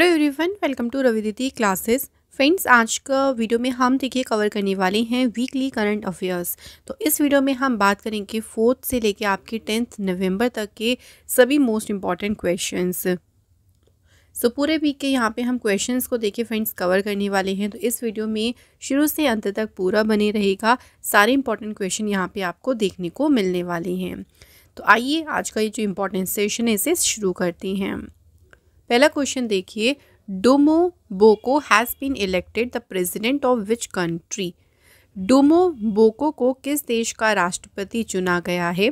Hello everyone welcome to Ravidiiti classes friends आज का video में हम देखिए कवर करने वाले हैं वीकली करंट अफेयर्स तो इस वीडियो में हम बात करेंगे फोर्थ से लेके आपके टेंथ नवंबर तक के सभी मोस्ट इम्पॉर्टेंट क्वेश्चंस सो पूरे वीक के यहाँ पे हम क्वेश्चंस को देखिए फ्रेंड्स कवर करने वाले हैं तो इस वीडियो में शुरू से अंत तक पूरा बने रहेगा सारे इंपॉर्टेंट क्वेश्चन यहाँ पर आपको देखने को मिलने वाले हैं तो आइए आज का ये जो इम्पोर्टेंट सेशन है इसे शुरू करते हैं पहला क्वेश्चन देखिए Duma Boko has been elected the president of which country Duma Boko को किस देश का राष्ट्रपति चुना गया है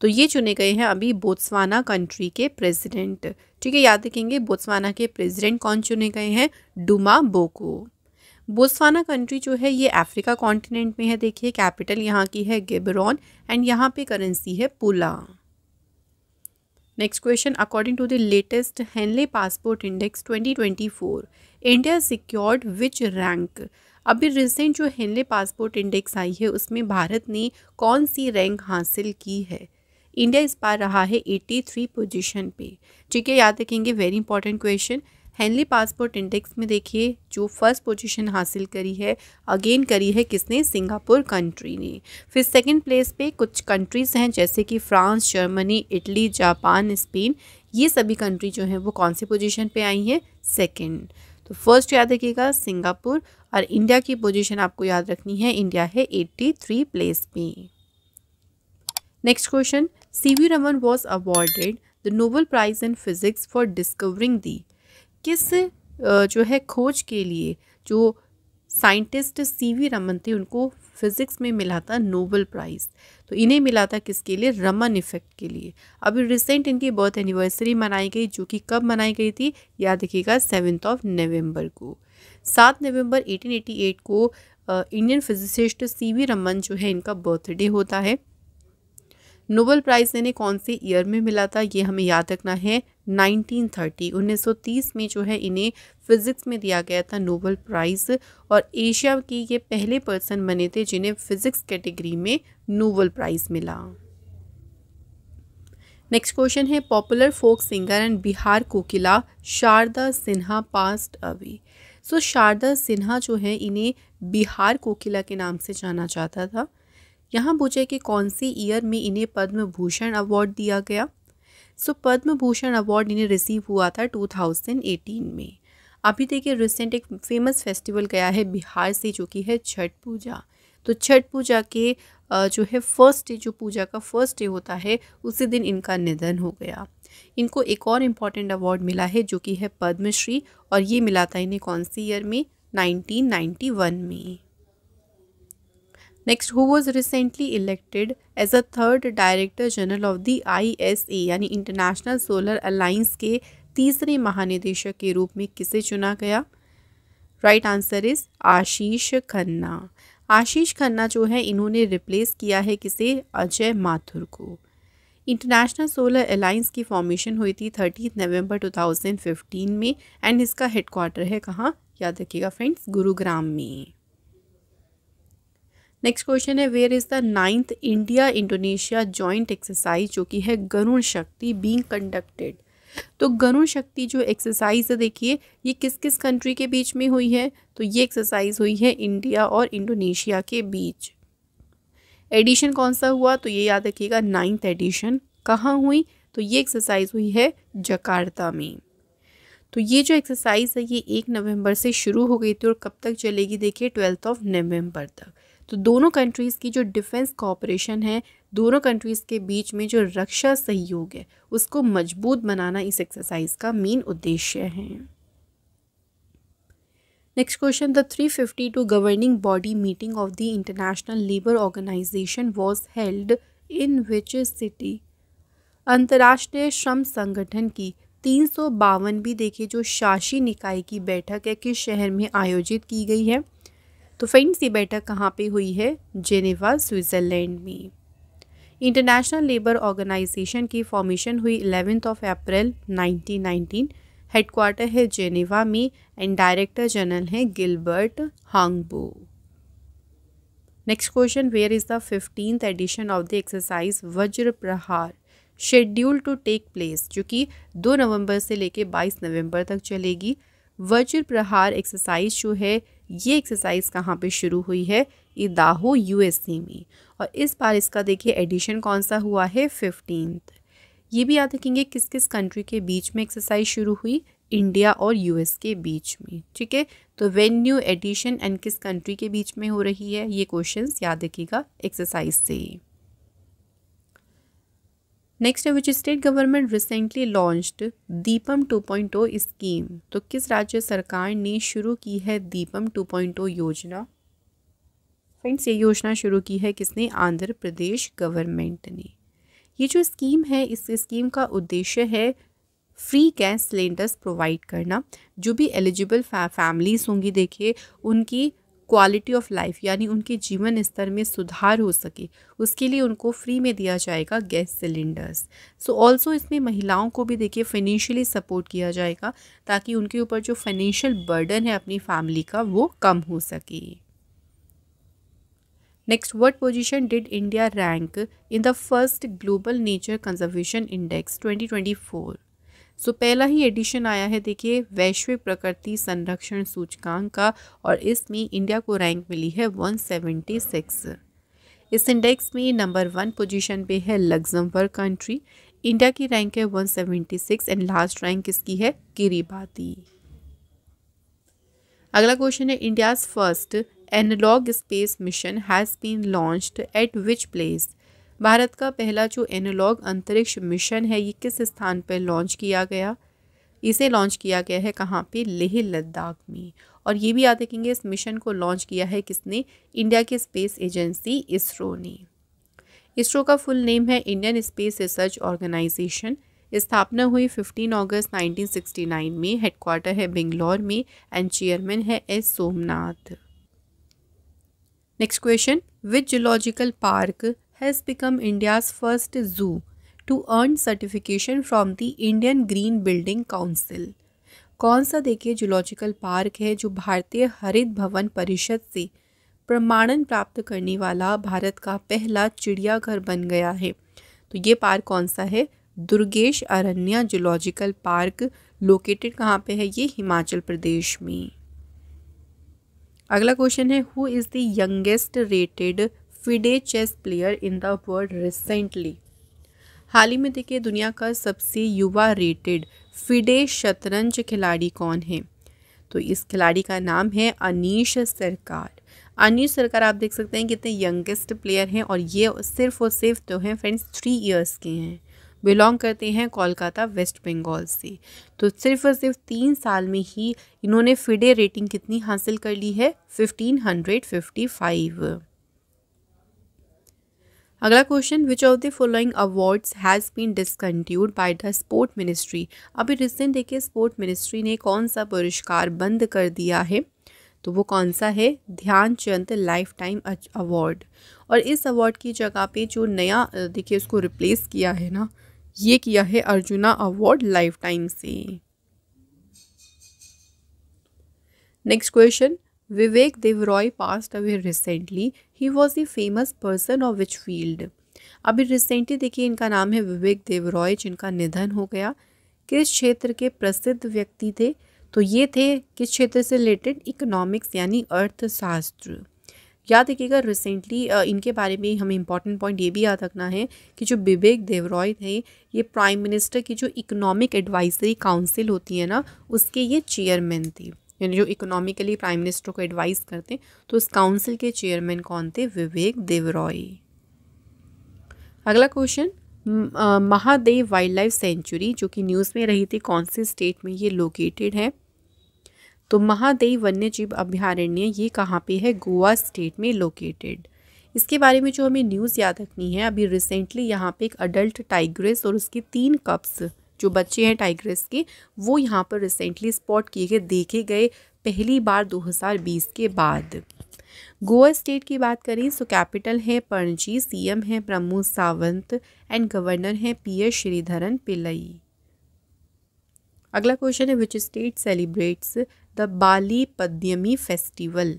तो ये चुने गए हैं अभी बोत्सवाना कंट्री के प्रेसिडेंट ठीक है याद रखेंगे बोत्सवाना के प्रेसिडेंट कौन चुने गए हैं डुमा बोको बोत्सवाना कंट्री जो है ये अफ्रीका कॉन्टिनेंट में है देखिए कैपिटल यहाँ की है गेबरॉन एंड यहाँ पे करेंसी है Pula next question according to the latest Henley passport index 2024, India secured which rank अभी रिसेंट जो हेनले पासपोर्ट इंडेक्स आई है उसमें भारत ने कौन सी रैंक हासिल की है इंडिया इस बार रहा है 83 पोजीशन पे ठीक है याद रखेंगे very important question Henley passport index में देखिए जो फर्स्ट पोजीशन हासिल करी है अगेन करी है किसने सिंगापुर कंट्री ने फिर सेकंड प्लेस पे कुछ कंट्रीज़ हैं जैसे कि France Germany Italy Japan Spain ये सभी कंट्री जो हैं वो कौन सी पोजीशन पे आई हैं सेकंड तो फर्स्ट याद रखिएगा सिंगापुर और इंडिया की पोजिशन आपको याद रखनी है इंडिया है एट्टी प्लेस पे next question C V Raman was awarded the Nobel prize in physics for discovering the किस जो है खोज के लिए जो साइंटिस्ट सी वी रमन थे उनको फिज़िक्स में मिला था नोबल प्राइज़ तो इन्हें मिला था किसके लिए रमन इफ़ेक्ट के लिए अभी रिसेंट इनकी बर्थ एनिवर्सरी मनाई गई जो कि कब मनाई गई थी याद रखिएगा सेवन्थ ऑफ नवंबर को सात नवंबर 1888 को Indian physicist C V Raman जो है इनका बर्थडे होता है नोबल प्राइज़ इन्हें कौन से ईयर में मिला था ये हमें याद रखना है 1930 1930 में जो है इन्हें फिज़िक्स में दिया गया था नोबल प्राइज़ और एशिया के ये पहले पर्सन बने थे जिन्हें फिज़िक्स कैटेगरी में नोबल प्राइज़ मिला नेक्स्ट क्वेश्चन है popular folk singer and Bihar Kokila Sharda Sinha passed away so Sharda Sinha जो है इन्हें बिहार कोकिला के नाम से जाना जाता था यहाँ पूछे कि कौन सी ईयर में इन्हें पद्म भूषण अवार्ड दिया गया so so, Padma Bhushan award इन्हें रिसीव हुआ था 2018 में अभी देखिए रिसेंट एक फेमस फेस्टिवल गया है बिहार से जो कि है छठ पूजा तो छठ पूजा के जो है फर्स्ट डे जो पूजा का फर्स्ट डे होता है उसी दिन इनका निधन हो गया इनको एक और इम्पॉर्टेंट अवार्ड मिला है जो कि है पद्मश्री और ये मिला था इन्हें कौन सी ईयर में 1991 में next who was recently elected as a third director general of the I S A यानी इंटरनेशनल सोलर अलाइंस के तीसरे महानिदेशक के रूप में किसे चुना गया right answer is Ashish Khanna Ashish Khanna जो है इन्होंने रिप्लेस किया है किसे अजय माथुर को इंटरनेशनल सोलर अलाइंस की फॉर्मेशन हुई थी थर्टी नवंबर 2015 में एंड इसका हेडक्वार्टर है कहाँ याद रखिएगा फ्रेंड्स गुरुग्राम में नेक्स्ट क्वेश्चन है where is the ninth India Indonesia joint exercise जो कि है गरुण शक्ति बींग कंडक्टेड तो गरुण शक्ति जो एक्सरसाइज है देखिए ये किस किस कंट्री के बीच में हुई है तो ये एक्सरसाइज हुई है इंडिया और इंडोनेशिया के बीच एडिशन कौन सा हुआ तो ये याद रखिएगा नाइन्थ एडिशन कहाँ हुई तो ये एक्सरसाइज हुई है जकार्ता में तो ये जो एक्सरसाइज है ये एक नवंबर से शुरू हो गई थी और कब तक चलेगी देखिए ट्वेल्थ ऑफ नवंबर तक तो दोनों कंट्रीज़ की जो डिफेंस कॉपरेशन है दोनों कंट्रीज़ के बीच में जो रक्षा सहयोग है उसको मजबूत बनाना इस एक्सरसाइज का मेन उद्देश्य है next question the 352 two governing body meeting of the international labour organisation was held in which city अंतर्राष्ट्रीय श्रम संगठन की तीन सौ भी देखिए जो शासी निकाय की बैठक है किस शहर में आयोजित की गई है तो फ्रेंड्स ये बैठक कहाँ पे हुई है जेनेवा स्विट्ज़रलैंड में इंटरनेशनल लेबर ऑर्गेनाइजेशन की फॉर्मेशन हुई एलेवेंथ ऑफ अप्रैल 1919 हेडक्वार्टर है जेनेवा में एंड डायरेक्टर जनरल हैं Gilbert Houngbo next question where is the fifteenth edition of the exercise Vajra Prahar schedule to take place जो कि दो नवंबर से लेकर बाईस नवंबर तक चलेगी वज्र प्रहार एक्सरसाइज जो है ये एक्सरसाइज कहाँ पे शुरू हुई है इदाहो यूएसए में और इस बार इसका देखिए एडिशन कौन सा हुआ है फिफ्टींथ ये भी याद रखेंगे किस किस कंट्री के बीच में एक्सरसाइज शुरू हुई इंडिया और यूएस के बीच में ठीक है तो वेन न्यू एडिशन एंड किस कंट्री के बीच में हो रही है ये क्वेश्चन याद रखिएगा एक्सरसाइज से ही नेक्स्ट है which state government recently launched Deepam 2.0 scheme तो किस राज्य सरकार ने शुरू की है दीपम 2.0 योजना फ्रेंड्स ये योजना शुरू की है किसने आंध्र प्रदेश गवर्नमेंट ने ये जो स्कीम है इस स्कीम का उद्देश्य है फ्री गैस सिलेंडर्स प्रोवाइड करना जो भी एलिजिबल फैमिलीज़ होंगी देखिए उनकी क्वालिटी ऑफ लाइफ यानी उनके जीवन स्तर में सुधार हो सके उसके लिए उनको फ्री में दिया जाएगा गैस सिलेंडर्स सो ऑल्सो इसमें महिलाओं को भी देखिए फाइनेंशियली सपोर्ट किया जाएगा ताकि उनके ऊपर जो फाइनेंशियल बर्डन है अपनी फैमिली का वो कम हो सके next word position did India rank in the first global nature conservation index four so so, पहला ही एडिशन आया है देखिए वैश्विक प्रकृति संरक्षण सूचकांक का और इसमें इंडिया को रैंक मिली है 176 इस इंडेक्स में नंबर वन पोजीशन पे है लग्जमबर्ग कंट्री इंडिया की रैंक है 176 एंड लास्ट रैंक किसकी है किरीबाती अगला क्वेश्चन है India's first analogue space mission has been launched at which place Bharat का पहला जो एनालॉग अंतरिक्ष मिशन है ये किस स्थान पर लॉन्च किया गया इसे लॉन्च किया गया है कहाँ पे लेह लद्दाख में और ये भी याद रखेंगे इस मिशन को लॉन्च किया है किसने इंडिया की स्पेस एजेंसी इसरो ने इसरो का फुल नेम है इंडियन स्पेस रिसर्च ऑर्गेनाइजेशन स्थापना हुई 15 अगस्त 1969 में हेडक्वार्टर है बेंगलोर में एंड चेयरमैन है S Somnath next question which zoological park has become India's first zoo to earn certification from the Indian Green Building Council. कौन सा देखिए जूलॉजिकल पार्क है जो भारतीय हरित भवन परिषद से प्रमाणन प्राप्त करने वाला भारत का पहला चिड़ियाघर बन गया है तो ये पार्क कौन सा है Durgesh Aranya zoological park located कहाँ पे है ये हिमाचल प्रदेश में अगला क्वेश्चन है who is the youngest rated FIDE chess player in the world recently हाल ही में देखिए दुनिया का सबसे युवा रेटेड फिडे शतरंज खिलाड़ी कौन है तो इस खिलाड़ी का नाम है अनीश सरकार अनीश सरकार आप देख सकते हैं कितने यंगेस्ट प्लेयर हैं और ये सिर्फ और सिर्फ तो हैं फ्रेंड्स थ्री इयर्स के हैं बिलोंग करते हैं कोलकाता वेस्ट बंगाल से तो सिर्फ और सिर्फ तीन साल में ही इन्होंने फिडे रेटिंग कितनी हासिल कर ली है फिफ्टीन हंड्रेड फिफ्टी फाइव अगला question which of the following awards has been discontinued by the sport ministry अभी रिसेंट देखिए स्पोर्ट मिनिस्ट्री ने कौन सा पुरस्कार बंद कर दिया है तो वो कौन सा है ध्यानचंद लाइफ टाइम अवार्ड और इस अवार्ड की जगह पे जो नया देखिए उसको रिप्लेस किया है ना ये किया है अर्जुना अवार्ड लाइफ टाइम से next question Vivek Dev Roy passed away recently. He was the famous person of which field? अभी रिसेंटली देखिए इनका नाम है विवेक देव जिनका निधन हो गया किस क्षेत्र के प्रसिद्ध व्यक्ति थे तो ये थे किस क्षेत्र से रिलेटेड इकोनॉमिक्स यानी अर्थशास्त्र याद रखिएगा रिसेंटली इनके बारे में हमें इंपॉर्टेंट पॉइंट ये भी याद रखना है कि जो विवेक देवरॉय थे ये प्राइम मिनिस्टर की जो इकोनॉमिक एडवाइजरी काउंसिल होती है ना उसके ये चेयरमैन थे यानी जो इकोनॉमिकली प्राइम मिनिस्टर को एडवाइस करते तो उस काउंसिल के चेयरमैन कौन थे विवेक देवरॉय अगला question Mahadev wildlife sanctuary जो कि न्यूज़ में रही थी कौन से स्टेट में ये लोकेटेड है तो महादेव वन्य जीव अभ्यारण्य ये कहाँ पे है गोवा स्टेट में लोकेटेड इसके बारे में जो हमें न्यूज़ याद रखनी है अभी रिसेंटली यहाँ पे एक अडल्ट टाइग्रेस और उसकी तीन कप्स जो बच्चे हैं टाइग्रेस के वो यहाँ पर रिसेंटली स्पॉट किए गए देखे गए पहली बार 2020 के बाद गोवा स्टेट की बात करें सो तो कैपिटल है पणजी सीएम है प्रमोद सावंत एंड गवर्नर हैं पी एस श्रीधरन पिल्लई अगला क्वेश्चन है which state celebrates the Bali Padyami festival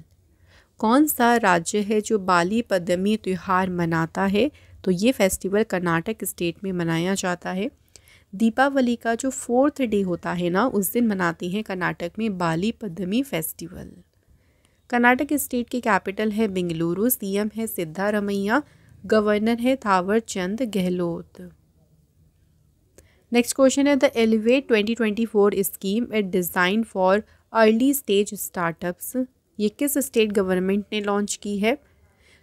कौन सा राज्य है जो बाली पद्यमी त्यौहार मनाता है तो ये फेस्टिवल कर्नाटक स्टेट में मनाया जाता है दीपावली का जो फोर्थ डे होता है ना उस दिन मनाते हैं कर्नाटक में बाली पद्मी फेस्टिवल कर्नाटक स्टेट के कैपिटल है बेंगलुरु सीएम है सिद्धारमैया गवर्नर है थावर चंद गहलोत नेक्स्ट क्वेश्चन है the elevate 2024 scheme it design for early stage startups ये किस स्टेट गवर्नमेंट ने लॉन्च की है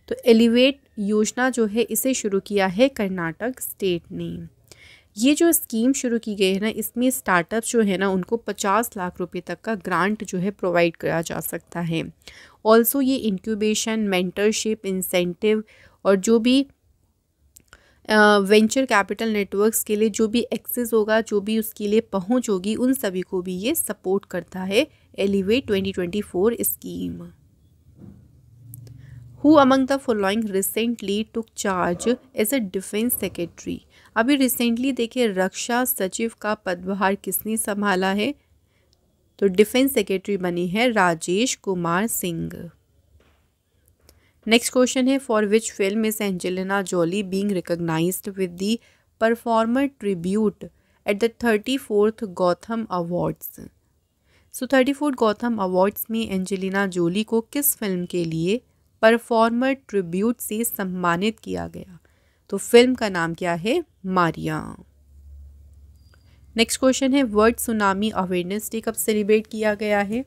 तो एलिवेट योजना जो है इसे शुरू किया है कर्नाटक स्टेट ने ये जो स्कीम शुरू की गई है ना इसमें स्टार्टअप जो है ना उनको पचास लाख रुपए तक का ग्रांट जो है प्रोवाइड करा जा सकता है ऑल्सो ये इंक्यूबेशन मेंटरशिप इंसेंटिव और जो भी वेंचर कैपिटल नेटवर्क्स के लिए जो भी एक्सेस होगा जो भी उसके लिए पहुंच होगी उन सभी को भी ये सपोर्ट करता है elevate 2024 scheme who among the following recently took charge as a defence secretary अभी रिसेंटली देखिए रक्षा सचिव का पदभार किसने संभाला है तो डिफेंस सेक्रेटरी बनी है राजेश कुमार सिंह नेक्स्ट क्वेश्चन है for which film is Angelina Jolie being recognise with the performer tribute at the thirty fourth Gotham awards so thirty fourth Gotham awards में एंजेलिना जोली को किस फिल्म के लिए परफॉर्मर ट्रिब्यूट से सम्मानित किया गया तो फिल्म का नाम क्या है मारिया नेक्स्ट क्वेश्चन है वर्ल्ड सुनामी अवेयरनेस डे कब सेलिब्रेट किया गया है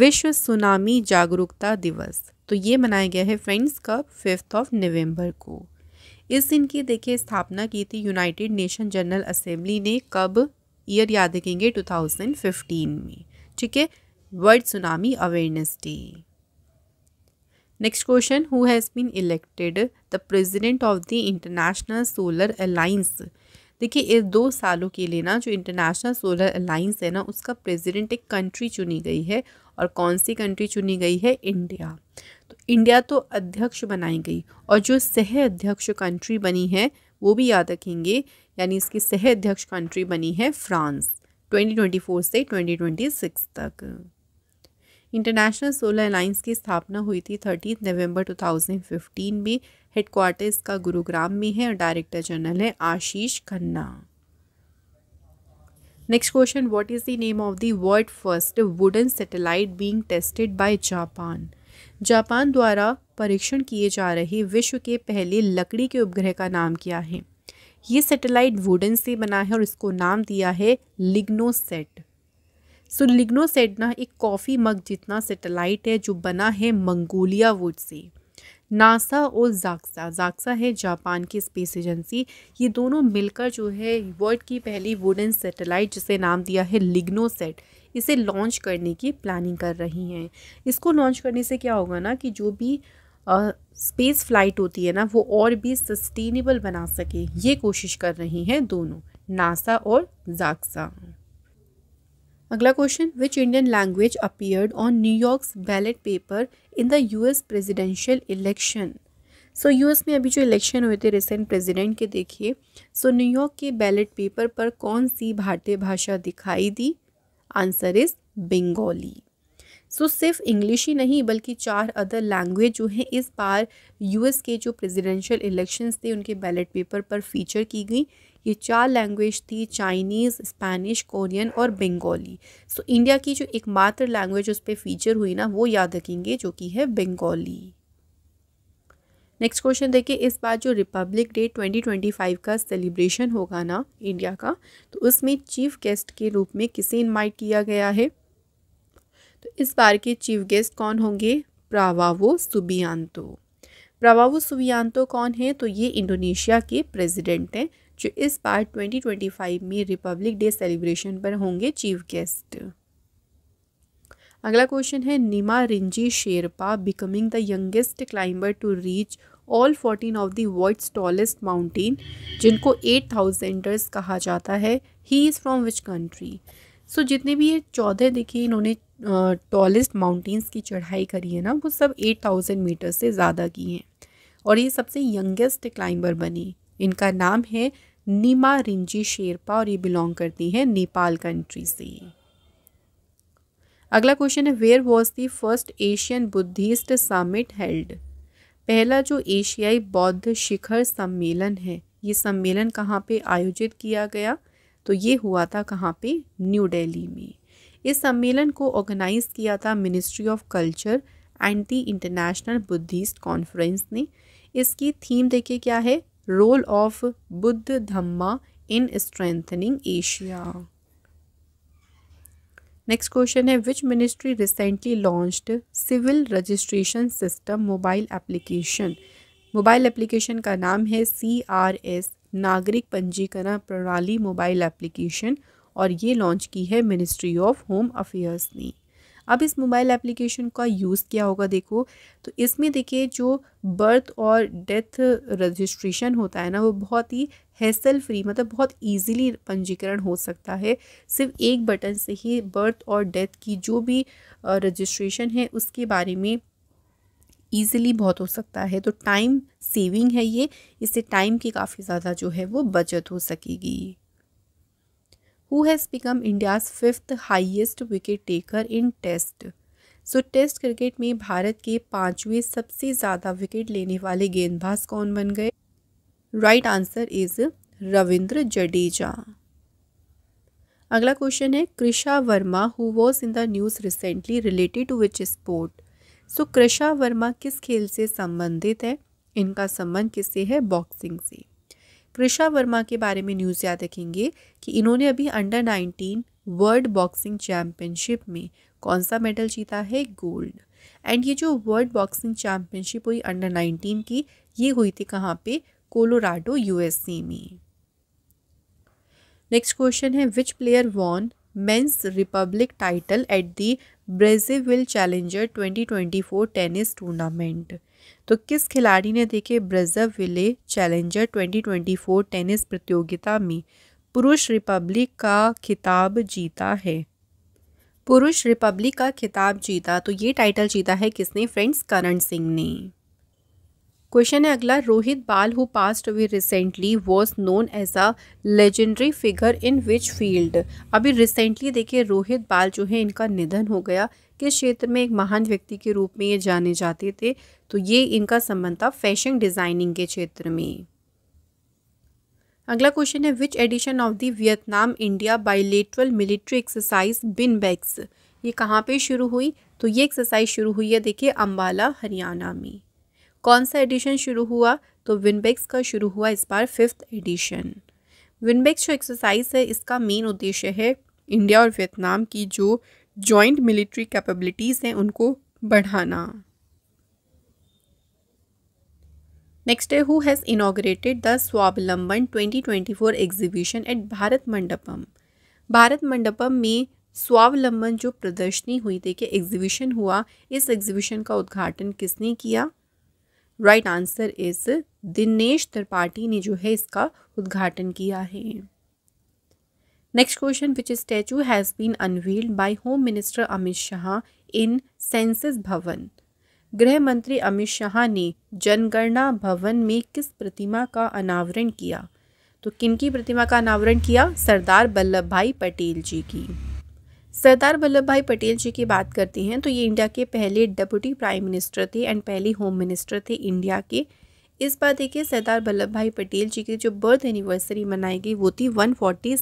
विश्व सुनामी जागरूकता दिवस तो ये मनाया गया है फ्रेंड्स कब फिफ्थ ऑफ नवंबर को इस दिन की देखिए स्थापना की थी यूनाइटेड नेशन जनरल असेंबली ने कब ईयर याद रखेंगे 2015 में ठीक है world tsunami awareness day next question who has been elected the president of the international solar alliance देखिए इस दो सालों के लिए ना जो इंटरनेशनल सोलर अलाइंस है ना उसका प्रेसिडेंट एक कंट्री चुनी गई है और कौन सी कंट्री चुनी गई है इंडिया तो इंडिया तो अध्यक्ष बनाई गई और जो सह अध्यक्ष कंट्री बनी है वो भी याद रखेंगे यानी इसकी सह अध्यक्ष कंट्री बनी है फ्रांस 2024 से 2026 तक इंटरनेशनल सोलर अलाइंस की स्थापना हुई थी थर्टीन नवंबर 2015 में हेडक्वार्टर इसका गुरुग्राम में है और डायरेक्टर जनरल है Ashish Khanna next question what is the name of the world first wooden satellite being tested by Japan Japan द्वारा परीक्षण किए जा रहे विश्व के पहले लकड़ी के उपग्रह का नाम क्या है ये सैटेलाइट वुडन से बना है और इसको नाम दिया है लिग्नोसेट सो लिग्नोसेडना एक कॉफ़ी मग जितना सेटेलाइट है जो बना है मंगोलिया वुड से नासा और जाक्सा जाक्सा है जापान की स्पेस एजेंसी ये दोनों मिलकर जो है वर्ल्ड की पहली वुडन सैटेलाइट जिसे नाम दिया है लिग्नोसेट इसे लॉन्च करने की प्लानिंग कर रही हैं इसको लॉन्च करने से क्या होगा ना कि जो भी स्पेस uh, फ्लाइट होती है ना वो और भी सस्टेनेबल बना सके ये कोशिश कर रही हैं दोनों नासा और जाक्सा अगला question which Indian language appeared on New York ballot paper in the US presidential election so US में अभी जो इलेक्शन हुए थे रिसेंट प्रेसिडेंट के देखिए सो so, न्यूयॉर्क के बैलेट पेपर पर कौन सी भारतीय भाषा दिखाई दी answer is Bengali so so, सिर्फ इंग्लिश ही नहीं बल्कि चार अदर लैंग्वेज जो हैं इस बार यूएस के जो प्रेसिडेंशियल इलेक्शंस थे उनके बैलेट पेपर पर फीचर की गई ये चार लैंग्वेज थी चाइनीज़ स्पेनिश कोरियन और बंगाली सो इंडिया की जो एकमात्र लैंग्वेज उस पर फीचर हुई ना वो याद रखेंगे जो कि है बंगाली नेक्स्ट क्वेश्चन देखिए इस बार जो रिपब्लिक डे 2025 का सेलिब्रेशन होगा ना इंडिया का तो उसमें चीफ गेस्ट के रूप में किसे इनवाइट किया गया है तो इस बार के चीफ गेस्ट कौन होंगे प्रावावो सुबियांतो प्रावावो सुबियांतो कौन है तो ये इंडोनेशिया के प्रेसिडेंट हैं जो इस बार 2025 में रिपब्लिक डे सेलिब्रेशन पर होंगे चीफ गेस्ट अगला क्वेश्चन है Nima Rinji Sherpa becoming the youngest climber to reach all fourteen of the world's tallest mountain जिनको एट थाउजेंडर्स कहा जाता है he is from which country so जितने भी ये चौदह देखिए इन्होंने टॉलेस्ट माउंटेन्स की चढ़ाई करी है ना वो सब एट थाउजेंड मीटर से ज़्यादा की हैं और ये सबसे यंगेस्ट क्लाइंबर बनी इनका नाम है नीमा रिंजी शेरपा और ये बिलोंग करती हैं नेपाल कंट्री से अगला क्वेश्चन है where was the first Asian Buddhist summit held पहला जो एशियाई बौद्ध शिखर सम्मेलन है ये सम्मेलन कहाँ पे आयोजित किया गया तो ये हुआ था कहाँ पे न्यू दिल्ली में इस सम्मेलन को ऑर्गेनाइज किया था ministry of culture and the international Buddhist conference ने इसकी थीम देखिए क्या है role of Buddha Dhamma in strengthening Asia next question है which ministry recently launched civil registration system mobile application mobile application का नाम है सी आर एस नागरिक पंजीकरण प्रणाली मोबाइल एप्लीकेशन और ये लॉन्च की है मिनिस्ट्री ऑफ होम अफेयर्स ने अब इस मोबाइल एप्लीकेशन का यूज़ किया होगा देखो तो इसमें देखिए जो बर्थ और डेथ रजिस्ट्रेशन होता है ना वो बहुत ही हैसल फ्री मतलब बहुत इजीली पंजीकरण हो सकता है सिर्फ एक बटन से ही बर्थ और डेथ की जो भी रजिस्ट्रेशन है उसके बारे में ईजिली बहुत हो सकता है तो टाइम सेविंग है ये इससे टाइम की काफ़ी ज़्यादा जो है वो बचत हो सकेगी who has become India's fifth highest wicket taker in Test. So so, test cricket में भारत के पाँचवें सबसे ज़्यादा विकेट लेने वाले गेंदबाज कौन बन गए right answer is Ravindra Jadeja अगला क्वेश्चन है Krisha Verma who was in the news recently related to which sport so Krisha Verma किस खेल से संबंधित है इनका संबंध किससे है बॉक्सिंग से कृषा वर्मा के बारे में न्यूज़ याद रखेंगे कि इन्होंने अभी under nineteen world boxing championship में कौन सा मेडल जीता है गोल्ड एंड ये जो वर्ल्ड बॉक्सिंग चैम्पियनशिप हुई अंडर नाइनटीन की ये हुई थी कहाँ पे कोलोराडो यूएसए में नेक्स्ट क्वेश्चन है which player won men's republic title at the Brazzaville challenger 2024 tennis tournament तो किस खिलाड़ी ने देखे ब्रजव विले चैलेंजर 2024 टेनिस प्रतियोगिता में पुरुष रिपब्लिक का खिताब जीता है पुरुष रिपब्लिक का खिताब जीता तो ये टाइटल जीता है किसने फ्रेंड्स करण सिंह ने क्वेश्चन है अगला Rohit Bal who passed away recently was known as a legendary figure in which field अभी रिसेंटली देखिए रोहित बाल जो है इनका निधन हो गया के क्षेत्र में एक महान व्यक्ति के रूप में ये जाने जाते थे तो ये इनका संबंध था फैशन डिज़ाइनिंग के क्षेत्र में अगला क्वेश्चन है which edition of the Vietnam India bilateral military exercise VINBAX ये कहाँ पे शुरू हुई तो ये एक्सरसाइज शुरू हुई है देखिए अम्बाला हरियाणा में कौन सा एडिशन शुरू हुआ तो विनबेक्स का शुरू हुआ इस बार फिफ्थ एडिशन विनबेक्स जो एक्सरसाइज है इसका मेन उद्देश्य है इंडिया और वियतनाम की जो जॉइंट मिलिट्री कैपेबिलिटीज़ हैं उनको बढ़ाना नेक्स्ट है who has inaugurated the Swavalamban 2024 exhibition at Bharat Mandapam Bharat Mandapam में स्वावलंबन जो प्रदर्शनी हुई थी कि एग्जीबिशन हुआ इस एग्जीबिशन का उद्घाटन किसने किया right answer is Dinesh Tripathi ने जो है इसका उद्घाटन किया है next question which statue has been unveiled by home minister Amit Shah in census Bhawan गृह मंत्री अमित शाह ने जनगणना भवन में किस प्रतिमा का अनावरण किया तो किनकी प्रतिमा का अनावरण किया सरदार वल्लभ भाई पटेल जी की सरदार वल्लभ भाई पटेल जी की बात करते हैं तो ये इंडिया के पहले डेप्यूटी प्राइम मिनिस्टर थे एंड पहले होम मिनिस्टर थे इंडिया के इस बार देखिए सरदार वल्लभ भाई पटेल जी की जो बर्थ एनिवर्सरी मनाई गई वो थी वन फोर्टी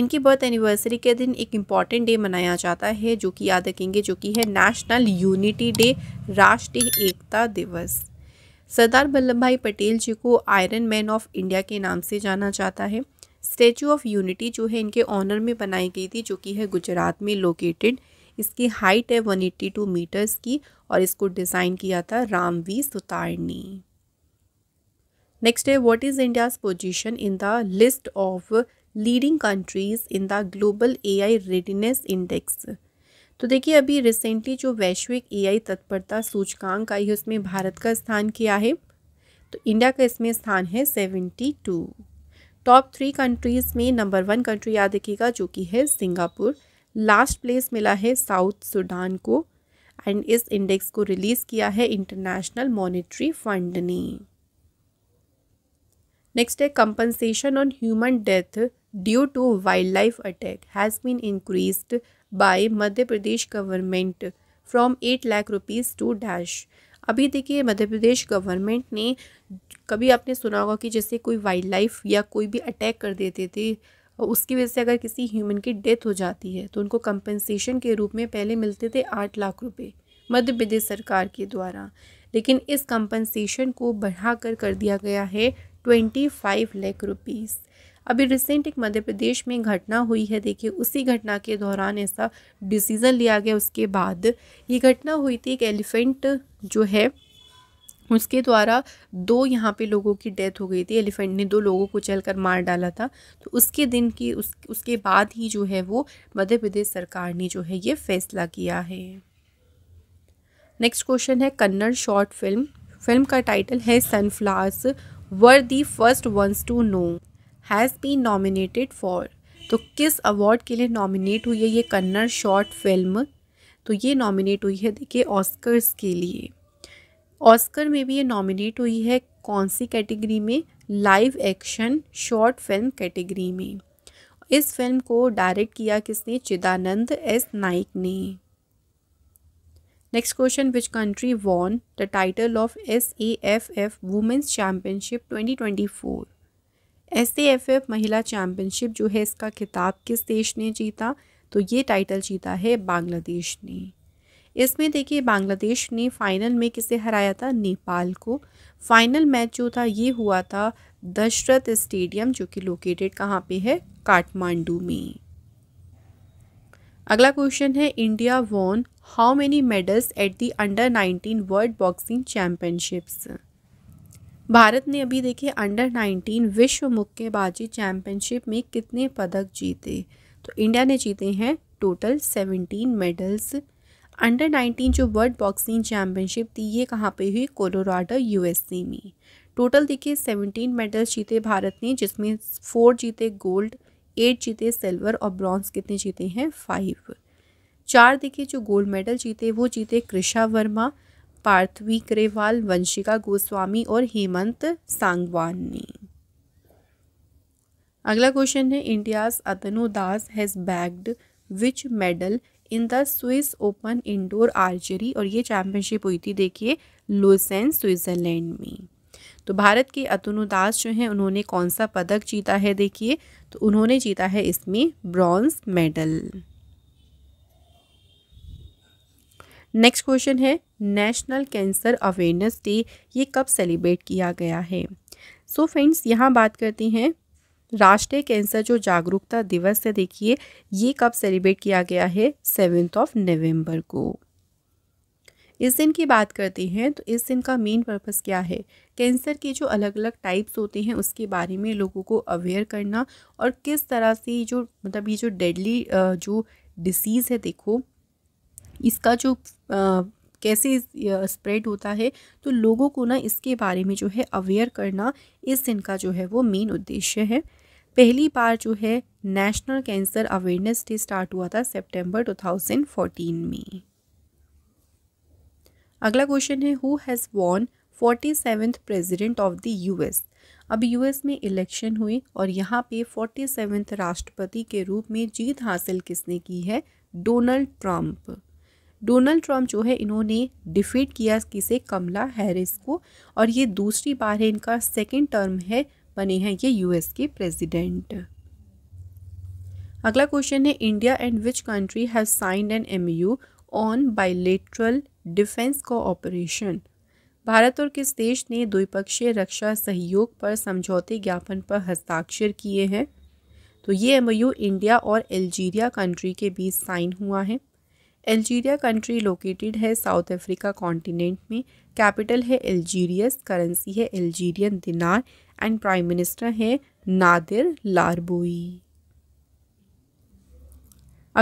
इनकी बर्थ एनिवर्सरी के दिन एक इम्पॉर्टेंट डे मनाया जाता है जो कि याद रखेंगे जो कि है नेशनल यूनिटी डे राष्ट्रीय एकता दिवस सरदार वल्लभ भाई पटेल जी को आयरन मैन ऑफ इंडिया के नाम से जाना जाता है स्टैचू ऑफ यूनिटी जो है इनके ऑनर में बनाई गई थी जो कि है गुजरात में लोकेटेड इसकी हाइट है 182 मीटर्स की और इसको डिज़ाइन किया था रामवी सुतारनी नेक्स्ट है what is India's position in the list of leading countries in the global AI readiness index तो देखिए अभी रिसेंटली जो वैश्विक एआई तत्परता सूचकांक आई है उसमें भारत का स्थान किया है तो इंडिया का इसमें स्थान है seventy two top three countries में नंबर वन कंट्री याद रखिएगा जो कि है सिंगापुर लास्ट प्लेस मिला है साउथ सूडान को एंड इस इंडेक्स को रिलीज़ किया है इंटरनेशनल मॉनेटरी फंड ने नेक्स्ट है compensation on human death due to wildlife attack has been increased by Madhya Pradesh government from eight lakh rupees to dash अभी देखिए मध्य प्रदेश गवर्नमेंट ने कभी आपने सुना होगा कि जैसे कोई वाइल्ड लाइफ या कोई भी अटैक कर देते थे और उसकी वजह से अगर किसी ह्यूमन की डेथ हो जाती है तो उनको कंपनसेशन के रूप में पहले मिलते थे आठ लाख रुपए मध्य प्रदेश सरकार के द्वारा लेकिन इस कंपनसेशन को बढ़ाकर कर दिया गया है ट्वेंटी फाइव लाख रुपीज़ अभी रिसेंट एक मध्य प्रदेश में घटना हुई है देखिए उसी घटना के दौरान ऐसा डिसीज़न लिया गया उसके बाद ये घटना हुई थी एक एलिफेंट जो है उसके द्वारा दो यहाँ पे लोगों की डेथ हो गई थी एलिफेंट ने दो लोगों को चल कर मार डाला था तो उसके दिन की उस उसके बाद ही जो है वो मध्य प्रदेश सरकार ने जो है ये फैसला किया है नेक्स्ट क्वेश्चन है कन्नड़ शॉर्ट फिल्म फिल्म का टाइटल है sunflowers were the first ones to know has been nominated for तो किस अवार्ड के लिए नॉमिनेट हुई है ये कन्नड़ शॉर्ट फिल्म तो ये नॉमिनेट हुई है देखिए ऑस्कर्स के लिए ऑस्कर में भी ये नॉमिनेट हुई है कौन सी कैटेगरी में live action short film category में इस फिल्म को डायरेक्ट किया किसने चिदानंद एस नाइक ने next question which country won the title of S A F F women's championship four S A F F महिला चैम्पियनशिप जो है इसका खिताब किस देश ने जीता तो ये टाइटल जीता है बांग्लादेश ने इसमें देखिए बांग्लादेश ने फाइनल में किसे हराया था नेपाल को फाइनल मैच जो था ये हुआ था दशरथ स्टेडियम जो कि लोकेटेड कहाँ पे है काठमांडू में अगला क्वेश्चन है India won how many medals at the under nineteen world boxing championships भारत ने अभी देखिए अंडर नाइनटीन विश्व मुक्केबाजी चैम्पियनशिप में कितने पदक जीते तो इंडिया ने जीते हैं टोटल 17 मेडल्स अंडर 19 जो वर्ल्ड बॉक्सिंग चैम्पियनशिप थी ये कहाँ पे हुई कोलोराडो यूएसए में टोटल देखिए 17 मेडल्स जीते भारत ने जिसमें फोर जीते गोल्ड एट जीते सिल्वर और ब्रॉन्ज कितने जीते हैं फाइव चार देखिए जो गोल्ड मेडल जीते वो जीते कृषा वर्मा पार्थवी करेवाल वंशिका गोस्वामी और हेमंत सांगवान ने अगला क्वेश्चन है India's Atanu Das has bagged which medal in the Swiss open indoor archery और ये चैम्पियनशिप हुई थी देखिए लुसेन स्विट्ज़रलैंड में तो भारत के अतनु दास जो हैं उन्होंने कौन सा पदक जीता है देखिए तो उन्होंने जीता है इसमें ब्रॉन्ज मेडल नेक्स्ट क्वेश्चन है नेशनल कैंसर अवेयरनेस डे ये कब सेलिब्रेट किया गया है सो फ्रेंड्स यहाँ बात करते हैं राष्ट्रीय कैंसर जो जागरूकता दिवस है देखिए ये कब सेलिब्रेट किया गया है सेवेंथ ऑफ नवंबर को इस दिन की बात करते हैं तो इस दिन का मेन पर्पस क्या है कैंसर के जो अलग अलग टाइप्स होते हैं उसके बारे में लोगों को अवेयर करना और किस तरह से जो मतलब ये जो डेडली जो डिसीज़ है देखो इसका जो आ, कैसे स्प्रेड होता है तो लोगों को ना इसके बारे में जो है अवेयर करना इस दिन का जो है वो मेन उद्देश्य है पहली बार जो है national cancer awareness day start हुआ था सितंबर 2014 में अगला क्वेश्चन है who has won forty seventh president of the US अब यूएस में इलेक्शन हुए और यहाँ पे फोर्टी सेवेंथ राष्ट्रपति के रूप में जीत हासिल किसने की है डोनाल्ड ट्रंप डोनाल्ड ट्रंप जो है इन्होंने डिफीट किया किसे कमला हैरिस को और ये दूसरी बार है इनका सेकेंड टर्म है बने हैं ये यूएस के प्रेसिडेंट अगला क्वेश्चन है India and which country have signed an MoU on bilateral defence cooperation भारत और किस देश ने द्विपक्षीय रक्षा सहयोग पर समझौते ज्ञापन पर हस्ताक्षर किए हैं तो ये एमयू इंडिया और अल्जीरिया कंट्री के बीच साइन हुआ है अल्जीरिया कंट्री लोकेटेड है साउथ अफ्रीका कॉन्टिनेंट में कैपिटल है अल्जीरियस करेंसी है Algerian dinar and prime minister हैं नादिर लारबोई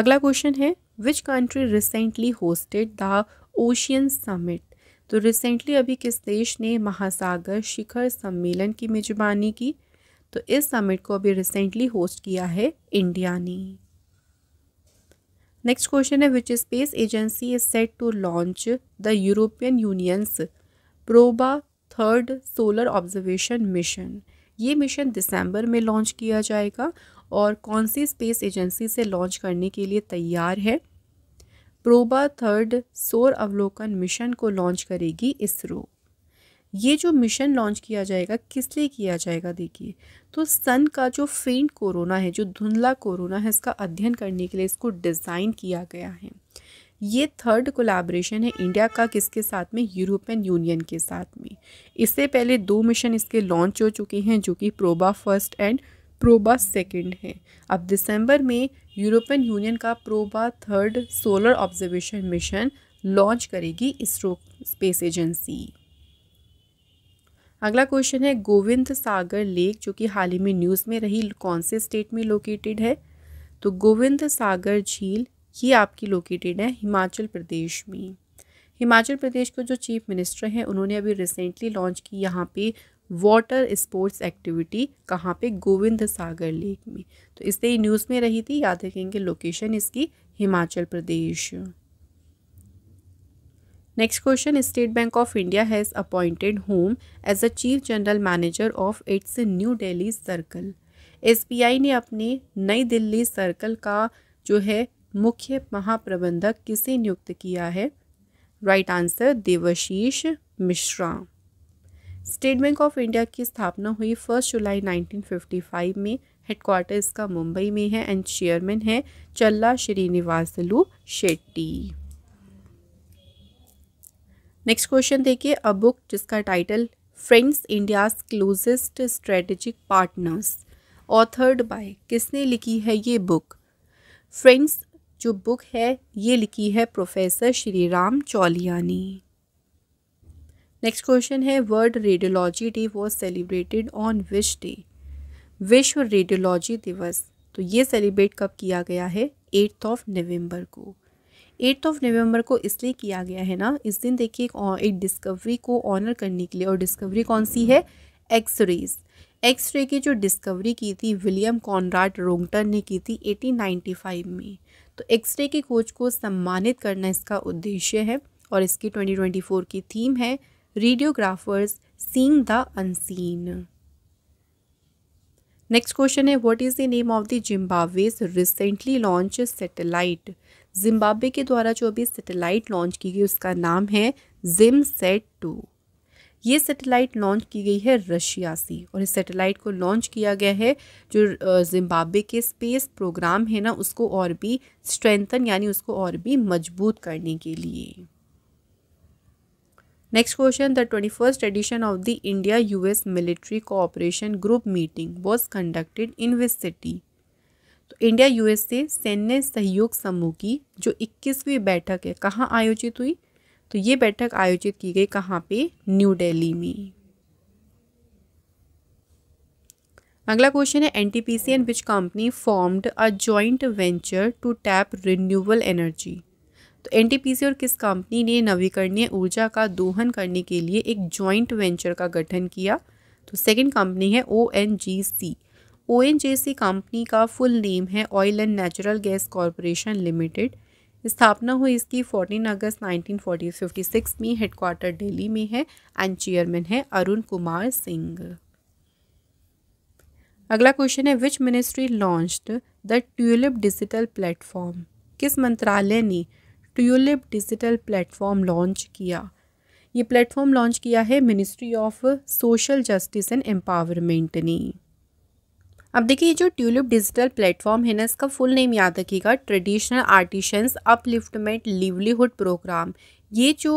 अगला क्वेश्चन है which country recently hosted the ocean summit तो रिसेंटली अभी किस देश ने महासागर शिखर सम्मेलन की मेजबानी की तो इस समिट को अभी रिसेंटली होस्ट किया है इंडिया ने नेक्स्ट क्वेश्चन है which space agency is set to launch the European Union's Proba third solar observation mission ये मिशन दिसंबर में लॉन्च किया जाएगा और कौन सी स्पेस एजेंसी से लॉन्च करने के लिए तैयार है प्रोबा थर्ड सोर अवलोकन मिशन को लॉन्च करेगी इसरो ये जो मिशन लॉन्च किया जाएगा किस लिए किया जाएगा देखिए तो सन का जो फेंट कोरोना है जो धुंधला कोरोना है इसका अध्ययन करने के लिए इसको डिज़ाइन किया गया है ये थर्ड कोलाब्रेशन है इंडिया का किसके साथ में यूरोपियन यूनियन के साथ में इससे पहले दो मिशन इसके लॉन्च हो चुके हैं जो कि Proba first and Proba second है अब दिसंबर में यूरोपियन यूनियन का Proba third solar observation mission launch करेगी इसरो स्पेस एजेंसी अगला क्वेश्चन है गोविंद सागर लेक जो कि हाल ही में न्यूज़ में रही कौन से स्टेट में लोकेटेड है तो गोविंद सागर झील ये आपकी लोकेटेड है हिमाचल प्रदेश में हिमाचल प्रदेश के जो चीफ मिनिस्टर हैं उन्होंने अभी रिसेंटली लॉन्च की यहाँ पे वाटर स्पोर्ट्स एक्टिविटी कहाँ पे गोविंद सागर लेक में तो इससे ही न्यूज़ में रही थी याद रखेंगे लोकेशन इसकी Himachal Pradesh next question State Bank of India has appointed home as a chief general manager of its New Delhi circle S ने अपने नई दिल्ली सर्कल का जो है मुख्य महाप्रबंधक किसे नियुक्त किया है right answer Debashish Mishra State Bank of India की स्थापना हुई फर्स्ट जुलाई 1955 में हेडक्वार्टर इसका मुंबई में है एंड चेयरमैन है चल्ला श्रीनिवासलू शेट्टी नेक्स्ट क्वेश्चन देखिए अ बुक जिसका title friends India's closest strategic partners authored by किसने लिखी है ये बुक फ्रेंड्स जो बुक है ये लिखी है प्रोफेसर श्री राम चौलियानी नेक्स्ट क्वेश्चन है world radiology day was celebrated on which day विश्व रेडियोलॉजी दिवस तो ये सेलिब्रेट कब किया गया है एट्थ ऑफ नवंबर को एट्थ ऑफ नवंबर को इसलिए किया गया है ना इस दिन देखिए एक डिस्कवरी को ऑनर करने के लिए और डिस्कवरी कौन सी है एक्सरेज एक्स रे की जो डिस्कवरी की थी विलियम कॉनराड रोंगटन ने की थी 1895 में तो एक्स रे की खोज को सम्मानित करना इसका उद्देश्य है और इसकी 2024 की थीम है radiographers seeing the unseen next question है what is the name of the Zimbabwe's recently launch satellite Zimbabwe के द्वारा जो अभी सैटेलाइट लॉन्च की गई उसका नाम है जिम सेट टू ये सैटेलाइट लॉन्च की गई है रशिया से और इस सैटेलाइट को लॉन्च किया गया है जो जिम्बाब्वे के स्पेस प्रोग्राम है ना उसको और भी स्ट्रेंथन यानी उसको और भी मजबूत करने के लिए next question the twenty first edition of the India US military cooperation group meeting was conducted in which city तो इंडिया यूएस से सैन्य सहयोग समूह की जो इक्कीसवीं बैठक है कहाँ आयोजित हुई तो ये बैठक आयोजित की गई कहाँ पे न्यू दिल्ली में अगला क्वेश्चन है NTPC and which company formed a joint venture to tap renewable energy तो एनटीपीसी और किस कंपनी ने नवीकरणीय ऊर्जा का दोहन करने के लिए एक जॉइंट वेंचर का गठन किया तो सेकंड कंपनी है O N G C O N G C company का फुल नेम है oil and natural gas corporation limited स्थापना हुई इसकी 14 अगस्त 1956 में हेडक्वार्टर दिल्ली में है एंड चेयरमैन है अरुण कुमार सिंह अगला क्वेश्चन है which ministry launched the TULIP digital platform किस मंत्रालय ने ट्यूलिप डिजिटल प्लेटफॉर्म लॉन्च किया ये प्लेटफॉर्म लॉन्च किया है ministry of social justice and empowerment ने अब देखिए जो ट्यूलिप डिजिटल प्लेटफॉर्म है ना इसका फुल नेम याद रखिएगा traditional artisans upliftment livelihood programme ये जो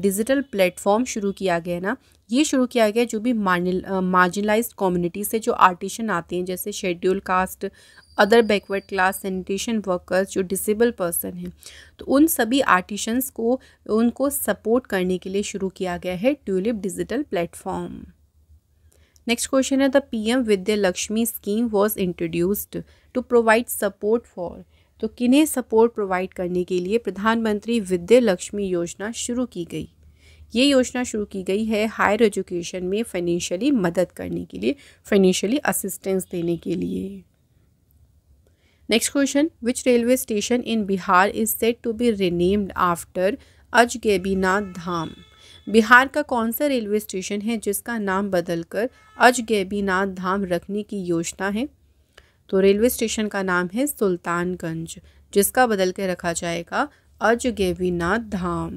डिजिटल प्लेटफॉर्म शुरू किया गया है ना ये शुरू किया गया जो भी मार्जिनलाइज्ड कम्युनिटी से जो आर्टिशन आते हैं जैसे schedule caste other backward class sanitation workers जो डिसेबल पर्सन हैं तो उन सभी आर्टिशंस को उनको सपोर्ट करने के लिए शुरू किया गया है TULIP digital platform next question है the PM Vidya Lakshmi scheme was introduced to provide support for तो किन्हें सपोर्ट प्रोवाइड करने के लिए प्रधानमंत्री विद्या लक्ष्मी योजना शुरू की गई ये योजना शुरू की गई है हायर एजुकेशन में फाइनेंशियली मदद करने के लिए फाइनेंशियली असिस्टेंस देने के लिए next question which railway station in Bihar is set to be renamed after Ajgaibinath Dham Bihar का कौन सा रेलवे स्टेशन है जिसका नाम बदलकर अजगैबीनाथ धाम रखने की योजना है तो रेलवे स्टेशन का नाम है सुल्तानगंज जिसका बदल के रखा जाएगा Ajgaibinath Dham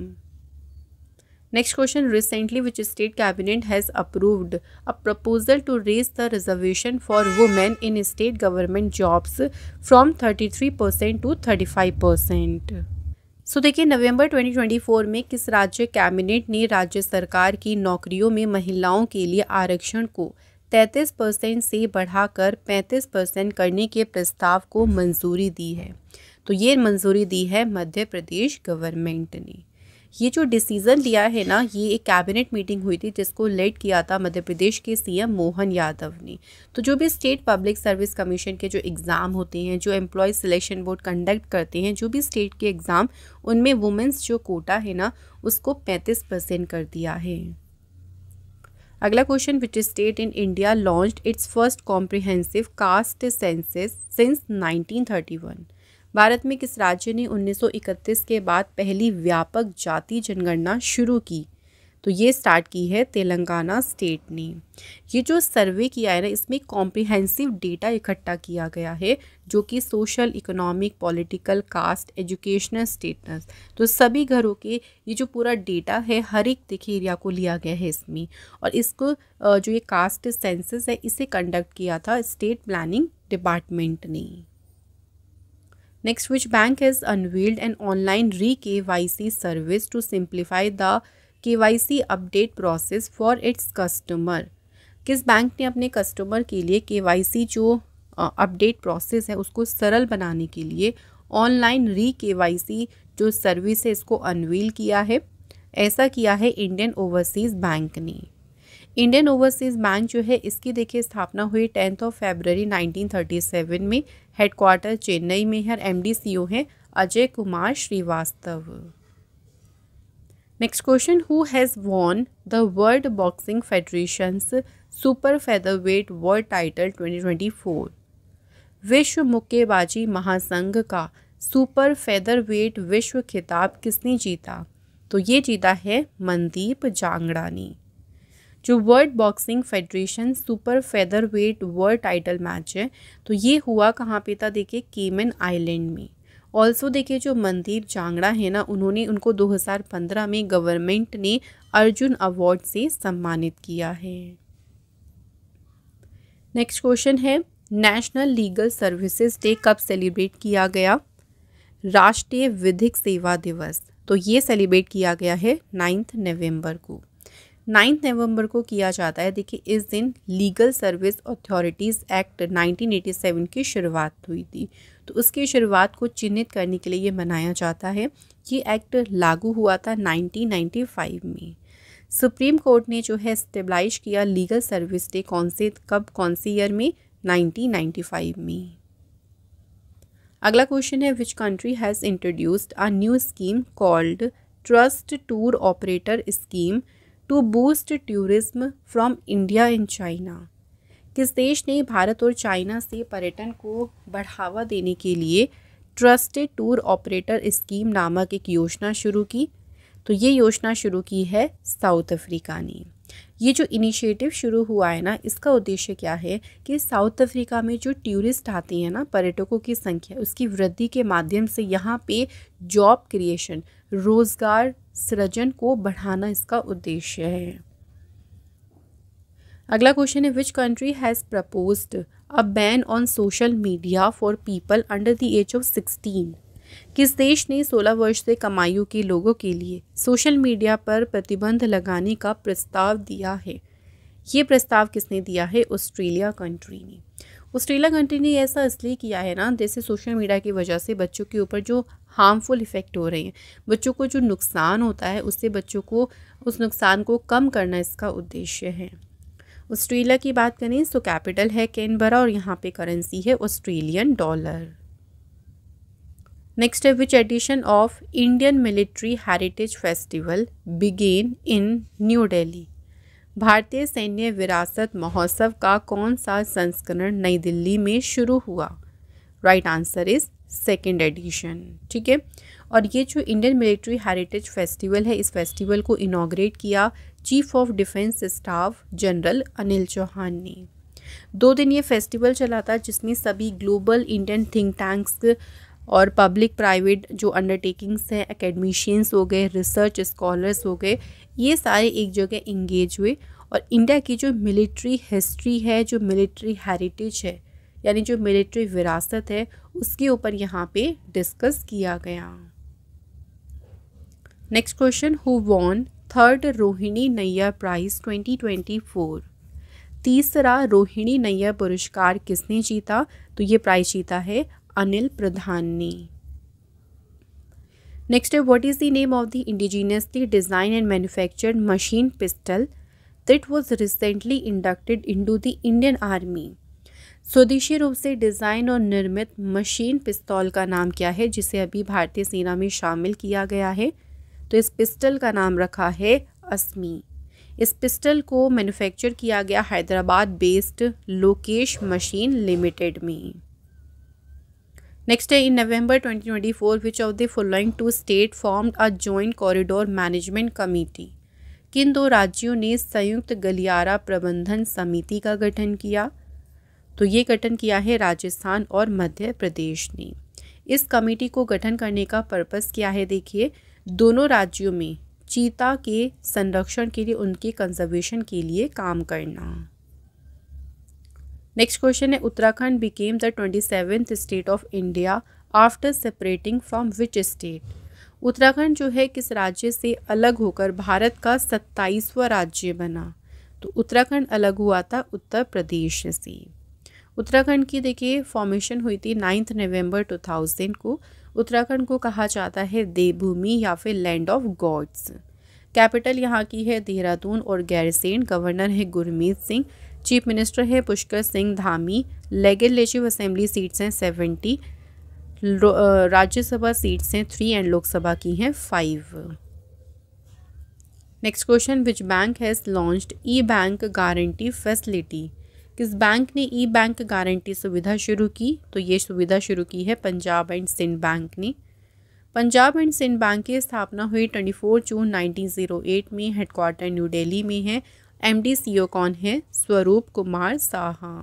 next question recently which state cabinet has approved a proposal to raise the reservation for women in state government jobs from thirty three percent to thirty five percent so देखिए नवंबर 2024 में किस राज्य कैबिनेट ने राज्य सरकार की नौकरियों में महिलाओं के लिए आरक्षण को 33 परसेंट से बढ़ाकर 35 परसेंट करने के प्रस्ताव को मंजूरी दी है तो ये मंजूरी दी है मध्य प्रदेश गवर्नमेंट ने ये जो डिसीज़न लिया है ना ये एक कैबिनेट मीटिंग हुई थी जिसको लेड किया था मध्य प्रदेश के सीएम मोहन यादव ने तो जो भी स्टेट पब्लिक सर्विस कमीशन के जो एग्ज़ाम होते हैं जो एम्प्लॉय सिलेक्शन बोर्ड कंडक्ट करते हैं जो भी स्टेट के एग्ज़ाम उनमें वुमेंस जो कोटा है ना उसको पैंतीस परसेंट कर दिया है अगला question which state in India launch its first comprehensive caste census since 1931 Bharat में किस राज्य ने 1931 के बाद पहली व्यापक जाति जनगणना शुरू की तो ये स्टार्ट की है तेलंगाना स्टेट ने ये जो सर्वे किया है ना इसमें कॉम्प्रिहेंसिव डेटा इकट्ठा किया गया है जो कि social economic political caste educational status तो सभी घरों के ये जो पूरा डेटा है हर एक दिख एरिया को लिया गया है इसमें और इसको जो ये कास्ट सेंसस है इसे कंडक्ट किया था स्टेट प्लानिंग डिपार्टमेंट ने next bank unveiled an online re K Y C service to simplify the K Y C update process for its customer किस बैंक ने अपने कस्टमर के लिए के वाई सी जो अपडेट प्रोसेस है उसको सरल बनाने के लिए ऑनलाइन री के वाई सी जो सर्विस है इसको अनवील किया है ऐसा किया है इंडियन ओवरसीज़ बैंक ने इंडियन ओवरसीज़ बैंक जो है इसकी देखिए स्थापना हुई टेंथ ऑफ फेबररी 1937 में हेडक्वार्टर चेन्नई में है एम डी सी ओ हैं Ajay Kumar Srivastava next question who has won the world boxing federation's super featherweight world title 2024 विश्व मुक्केबाजी महासंघ का सुपर फेदरवेट विश्व खिताब किसने जीता तो ये जीता है मनदीप जांगड़ानी जो world boxing federation super featherweight world title match है तो ये हुआ कहाँ पे था देखिए केमन आइलैंड में ऑल्सो देखिए जो मनदीप जांगड़ा है ना उन्होंने उनको 2015 में गवर्नमेंट ने अर्जुन अवार्ड से सम्मानित किया है नेक्स्ट क्वेश्चन है नेशनल लीगल सर्विसेज डे कब सेलिब्रेट किया गया राष्ट्रीय विधिक सेवा दिवस तो ये सेलिब्रेट किया गया है नाइन्थ नवंबर को नाइन्थ नवंबर को किया जाता है देखिए इस दिन लीगल सर्विस अथॉरिटीज़ एक्ट 1987 की शुरुआत हुई थी तो उसकी शुरुआत को चिन्हित करने के लिए ये मनाया जाता है ये एक्ट लागू हुआ था 1995 में सुप्रीम कोर्ट ने जो है स्टेबलाइज किया लीगल सर्विस डे कौन से कब कौन से ईयर में 1995 में अगला क्वेश्चन है which country has introduced a new scheme called trust tour operator scheme to boost tourism from India in China किस देश ने भारत और चाइना से पर्यटन को बढ़ावा देने के लिए ट्रस्टेड टूर ऑपरेटर स्कीम नामक एक योजना शुरू की तो ये योजना शुरू की है साउथ अफ्रीका ने ये जो इनिशिएटिव शुरू हुआ है ना इसका उद्देश्य क्या है कि साउथ अफ्रीका में जो टूरिस्ट आते हैं ना पर्यटकों की संख्या उसकी वृद्धि के माध्यम से यहाँ पे जॉब क्रिएशन रोज़गार सृजन को बढ़ाना इसका उद्देश्य है अगला क्वेश्चन है which country has propose a ban on social media for people under the age of sixteen किस देश ने 16 वर्ष से कम आयु के लोगों के लिए सोशल मीडिया पर प्रतिबंध लगाने का प्रस्ताव दिया है ये प्रस्ताव किसने दिया है ऑस्ट्रेलिया कंट्री ने ऑस्ट्रेलिया कंट्री ने ऐसा इसलिए किया है ना जैसे सोशल मीडिया की वजह से बच्चों के ऊपर जो हार्मफुल इफ़ेक्ट हो रहे हैं बच्चों को जो नुकसान होता है उससे बच्चों को उस नुकसान को कम करना इसका उद्देश्य है ऑस्ट्रेलिया की बात करें तो कैपिटल है कैनबरा और यहाँ पे करेंसी है ऑस्ट्रेलियन डॉलर नेक्स्ट है which edition of Indian military heritage festival began in New Delhi भारतीय सैन्य विरासत महोत्सव का कौन सा संस्करण नई दिल्ली में शुरू हुआ right answer is second edition ठीक है और ये जो इंडियन मिलिट्री हेरिटेज फेस्टिवल है इस फेस्टिवल को इनाग्रेट किया chief of defence staff general Anil Chauhan ने दो दिन ये फेस्टिवल चला था जिसमें सभी ग्लोबल इंडियन थिंक टैंक्स और पब्लिक प्राइवेट जो अंडरटेकिंग्स हैं एकेडमिशियंस हो गए रिसर्च स्कॉलर्स हो गए ये सारे एक जगह इंगेज हुए और इंडिया की जो मिलिट्री हिस्ट्री है जो मिलिट्री हेरिटेज है यानी जो मिलिट्री विरासत है उसके ऊपर यहाँ पे डिस्कस किया गया next question who won third Rohini Nayyar prize 2024 तीसरा रोहिणी नैया पुरस्कार किसने जीता तो ये प्राइज जीता है अनिल प्रधान ने नेक्स्ट है what is the name of the indigenously design and manufactured machine pistol that was recently inducted in the Indian army स्वदेशी रूप से डिजाइन और निर्मित मशीन पिस्तौल का नाम क्या है जिसे अभी भारतीय सेना में शामिल किया गया है तो इस पिस्टल का नाम रखा है असमी इस पिस्टल को मैन्युफैक्चर किया गया Hyderabad based Lokesh machine limited में नेक्स्ट है in November 2024, which of the following two state formed a joint corridor management committee किन दो राज्यों ने संयुक्त गलियारा प्रबंधन समिति का गठन किया तो ये गठन किया है राजस्थान और मध्य प्रदेश ने इस कमेटी को गठन करने का पर्पस क्या है देखिए दोनों राज्यों में चीता के संरक्षण के लिए उनके कंजर्वेशन के लिए काम करना नेक्स्ट क्वेश्चन है Uttarakhand became the twenty seventh state of India after separating from which state Uttarakhand जो है किस राज्य से अलग होकर भारत का सत्ताईसवा राज्य बना तो उत्तराखंड अलग हुआ था उत्तर प्रदेश से उत्तराखंड की देखिए फॉर्मेशन हुई थी नाइन्थ नवंबर 2000 को उत्तराखंड को कहा जाता है देवभूमि या फिर लैंड ऑफ गॉड्स कैपिटल यहाँ की है देहरादून और गैरसेन गवर्नर है गुरमीत सिंह चीफ मिनिस्टर है Pushkar Singh Dhami legislative assembly seats हैं सेवेंटी राज्यसभा सीट्स हैं थ्री एंड लोकसभा की हैं five next question which bank has launched E bank guarantee facility किस बैंक ने ई बैंक गारंटी सुविधा शुरू की तो ये सुविधा शुरू की है पंजाब एंड सिंध बैंक ने पंजाब एंड सिंध बैंक की स्थापना हुई 24 जून 1908 में हेडक्वार्टर न्यू दिल्ली में है एम डी सी ओ कौन है स्वरूप कुमार साहा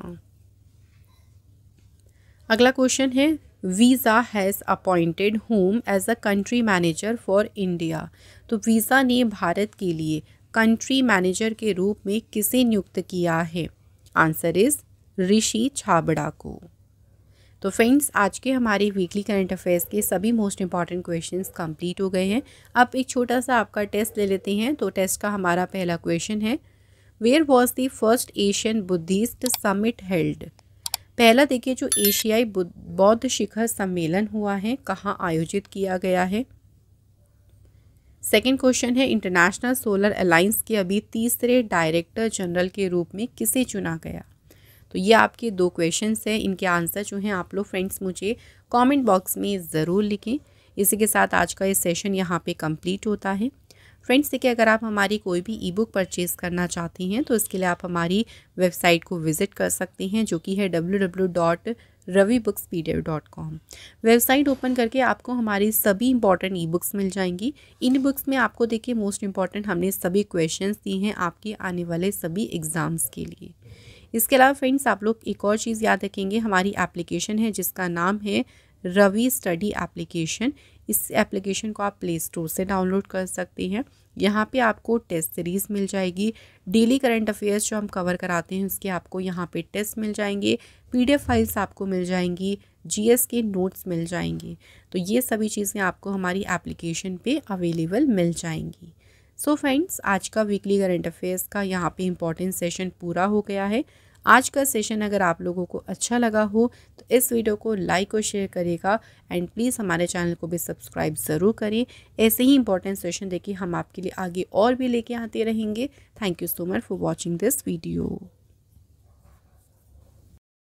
अगला क्वेश्चन है Visa has appointed home as a country manager for India तो वीज़ा ने भारत के लिए कंट्री मैनेजर के रूप में किसे नियुक्त किया है आंसर इज़ ऋषि छाबड़ा को तो फ्रेंड्स आज के हमारे वीकली करंट अफेयर्स के सभी मोस्ट इंपॉर्टेंट क्वेश्चंस कंप्लीट हो गए हैं अब एक छोटा सा आपका टेस्ट ले लेते हैं तो टेस्ट का हमारा पहला क्वेश्चन है where was the first Asian Buddhist summit held पहला देखिए जो एशियाई बौद्ध शिखर सम्मेलन हुआ है कहाँ आयोजित किया गया है सेकेंड क्वेश्चन है इंटरनेशनल सोलर अलाइंस के अभी तीसरे डायरेक्टर जनरल के रूप में किसे चुना गया तो ये आपके दो क्वेश्चन हैं इनके आंसर जो हैं आप लोग फ्रेंड्स मुझे कमेंट बॉक्स में ज़रूर लिखें इसी के साथ आज का ये सेशन यहाँ पे कंप्लीट होता है फ्रेंड्स देखिए अगर आप हमारी कोई भी ई बुक परचेज़ करना चाहती हैं तो इसके लिए आप हमारी वेबसाइट को विज़िट कर सकती हैं जो कि है W W dot Ravi books P dot com website open करके आपको हमारी सभी इंपॉर्टेंट ई बुक्स मिल जाएंगी इन बुक्स में आपको देखिए मोस्ट इंपॉर्टेंट हमने सभी क्वेश्चन दिए हैं आपके आने वाले सभी एग्ज़ाम्स के लिए इसके अलावा फ्रेंड्स आप लोग एक और चीज़ याद रखेंगे हमारी एप्लीकेशन है जिसका नाम है रवि स्टडी एप्लीकेशन इस एप्लीकेशन को आप प्ले स्टोर से डाउनलोड कर सकते हैं यहाँ पे आपको टेस्ट सीरीज़ मिल जाएगी डेली करंट अफेयर्स जो हम कवर कराते हैं उसके आपको यहाँ पे टेस्ट मिल जाएंगे पीडीएफ फाइल्स आपको मिल जाएंगी जीएस के नोट्स मिल जाएंगे तो ये सभी चीज़ें आपको हमारी एप्लीकेशन पे अवेलेबल मिल जाएंगी सो so फ्रेंड्स आज का वीकली करंट अफेयर्स का यहाँ पे इम्पॉर्टेंट सेशन पूरा हो गया है आज का सेशन अगर आप लोगों को अच्छा लगा हो तो इस वीडियो को लाइक और शेयर करिएगा एंड प्लीज़ हमारे चैनल को भी सब्सक्राइब ज़रूर करें ऐसे ही इंपॉर्टेंट सेशन देखिए हम आपके लिए आगे और भी लेके आते रहेंगे thank you so much for watching this video